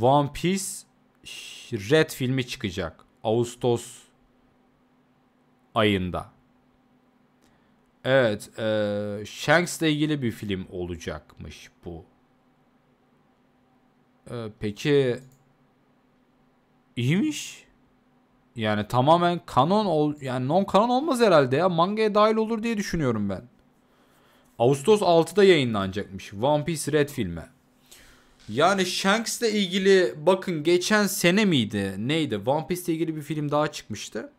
One Piece Red filmi çıkacak. Ağustos ayında. Evet. E, Shanks ile ilgili bir film olacakmış bu. E, peki iyiymiş. Yani tamamen kanon ol yani non kanon olmaz herhalde ya. Mangaya dahil olur diye düşünüyorum ben. Ağustos 6'da yayınlanacakmış One Piece Red filmi. Yani Shanks'le ilgili bakın geçen sene miydi neydi One Piece'le ilgili bir film daha çıkmıştı.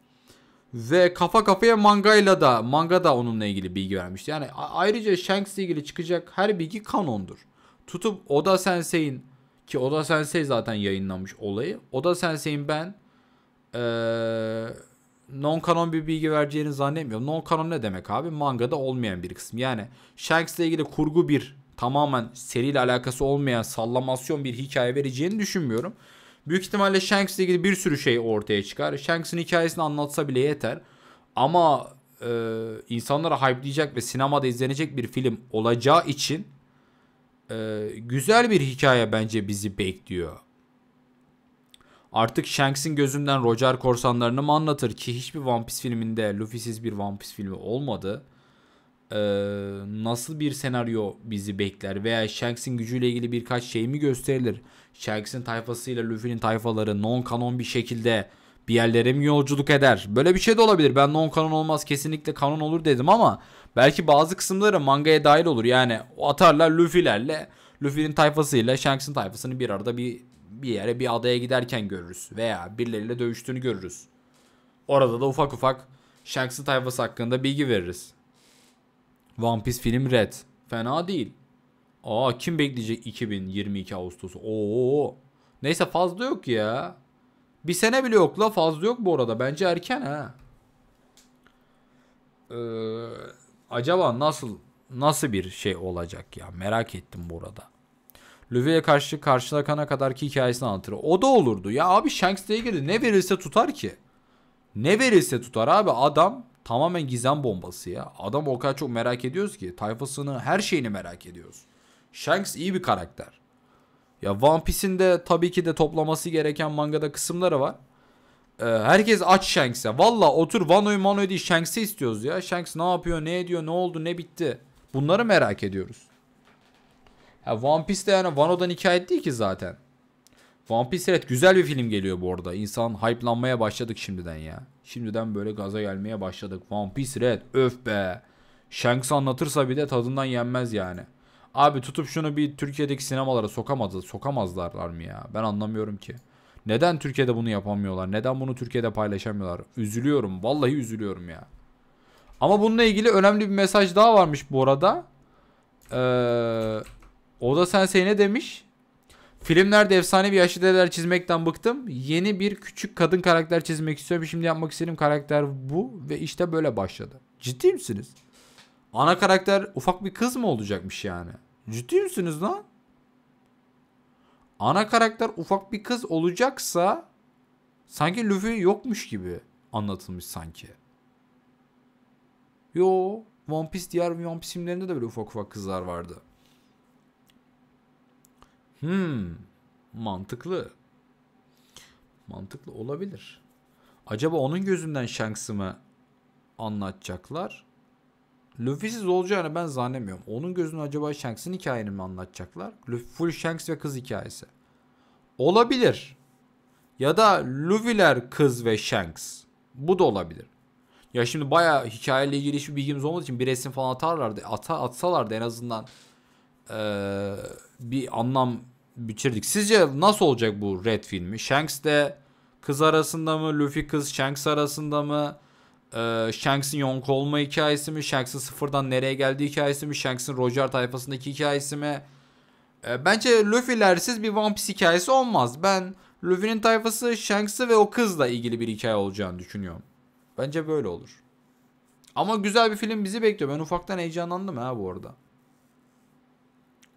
Ve kafa kafaya mangayla da manga da onunla ilgili bilgi vermişti. Yani ayrıca Shanks'le ilgili çıkacak her bilgi kanondur. Tutup Oda Sensei'in ki Oda Sensei zaten yayınlamış olayı. Oda Sensei'in ben ee, non kanon bir bilgi vereceğini zannetmiyorum. Non kanon ne demek abi? Mangada olmayan bir kısım. Yani Shanks'le ilgili kurgu bir tamamen seriyle alakası olmayan sallamasyon bir hikaye vereceğini düşünmüyorum. Büyük ihtimalle Shanks ile ilgili bir sürü şey ortaya çıkar. Shanks'in hikayesini anlatsa bile yeter. Ama e, insanlara hype'layacak ve sinemada izlenecek bir film olacağı için e, güzel bir hikaye bence bizi bekliyor. Artık Shanks'in gözünden Roger korsanlarını mı anlatır ki hiçbir One Piece filminde Luffy'siz bir One Piece filmi olmadı e, nasıl bir senaryo bizi bekler veya Shanks'in gücüyle ilgili birkaç şey mi gösterilir? Shanks'in tayfasıyla Luffy'nin tayfaları non-kanon bir şekilde bir yerlere mi yolculuk eder? Böyle bir şey de olabilir. Ben non kanon olmaz kesinlikle kanon olur dedim ama belki bazı kısımları mangaya dahil olur. Yani atarlar Luffy'lerle Luffy'nin tayfasıyla Shanks'in tayfasını bir arada bir bir yere bir adaya giderken görürüz veya birileriyle dövüştüğünü görürüz. Orada da ufak ufak Shanks'in tayfası hakkında bilgi veririz. One Piece film Red. Fena değil. Aa kim bekleyecek 2022 Ağustos'u? Oo. Neyse fazla yok ya. Bir sene bile yok la fazla yok bu arada. Bence erken ha. Ee, acaba nasıl nasıl bir şey olacak ya? Merak ettim bu arada. Luffy'ye karşı karşılaşana kadar ki hikayesini anlatır. O da olurdu. Ya abi Shanks diye girdi. Ne verirse tutar ki. Ne verirse tutar abi. Adam tamamen gizem bombası ya. Adam o kadar çok merak ediyoruz ki. Tayfasını her şeyini merak ediyoruz. Shanks iyi bir karakter. Ya One Piece'in de tabii ki de toplaması gereken mangada kısımları var. Ee, herkes aç Shanks'e. Valla otur Wano'yu Mano'yu değil Shanks'i istiyoruz ya. Shanks ne yapıyor ne ediyor ne oldu ne bitti. Bunları merak ediyoruz. Ya One Piece'de yani Wano'dan hikaye değil ki zaten. One Piece evet güzel bir film geliyor bu arada. İnsan hype'lanmaya başladık şimdiden ya. Şimdiden böyle gaza gelmeye başladık. One Piece Red öf be. Shanks anlatırsa bir de tadından yenmez yani. Abi tutup şunu bir Türkiye'deki sinemalara sokamadı, sokamazlarlar mı ya? Ben anlamıyorum ki. Neden Türkiye'de bunu yapamıyorlar? Neden bunu Türkiye'de paylaşamıyorlar? Üzülüyorum. Vallahi üzülüyorum ya. Ama bununla ilgili önemli bir mesaj daha varmış bu arada. Ee, o da sensei ne demiş? Filmlerde efsanevi aşireler çizmekten bıktım. Yeni bir küçük kadın karakter çizmek istiyorum. Şimdi yapmak istediğim karakter bu ve işte böyle başladı. Ciddi misiniz? Ana karakter ufak bir kız mı olacakmış yani? Ciddi misiniz lan? Ana karakter ufak bir kız olacaksa sanki Luffy yokmuş gibi anlatılmış sanki. Yo, One Piece diğer One Piece filmlerinde de böyle ufak ufak kızlar vardı. Hmm, mantıklı. Mantıklı olabilir. Acaba onun gözünden Shanks'ı mı anlatacaklar? Luffy'siz olacağını ben zannetmiyorum. Onun gözünden acaba Shanks'in hikayeni mi anlatacaklar? Full Shanks ve kız hikayesi. Olabilir. Ya da Luffy'ler kız ve Shanks. Bu da olabilir. Ya şimdi baya hikayeyle ilgili hiçbir bilgimiz olmadığı için bir resim falan atarlardı. Ata, atsalardı en azından ee, bir anlam bitirdik. Sizce nasıl olacak bu Red filmi? Shanks de kız arasında mı? Luffy kız Shanks arasında mı? Ee, Shanks'in Yonk olma hikayesi mi? Shanks'in sıfırdan nereye geldiği hikayesi mi? Shanks'in Roger tayfasındaki hikayesi mi? Ee, bence Luffy'lersiz bir One Piece hikayesi olmaz. Ben Luffy'nin tayfası Shanks'ı ve o kızla ilgili bir hikaye olacağını düşünüyorum. Bence böyle olur. Ama güzel bir film bizi bekliyor. Ben ufaktan heyecanlandım ha bu arada.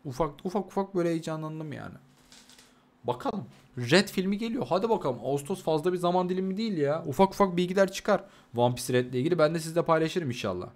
Ufak ufak ufak böyle heyecanlandım yani. Bakalım. Red filmi geliyor. Hadi bakalım. Ağustos fazla bir zaman dilimi değil ya. Ufak ufak bilgiler çıkar. One Piece Red ile ilgili. Ben de sizle paylaşırım inşallah.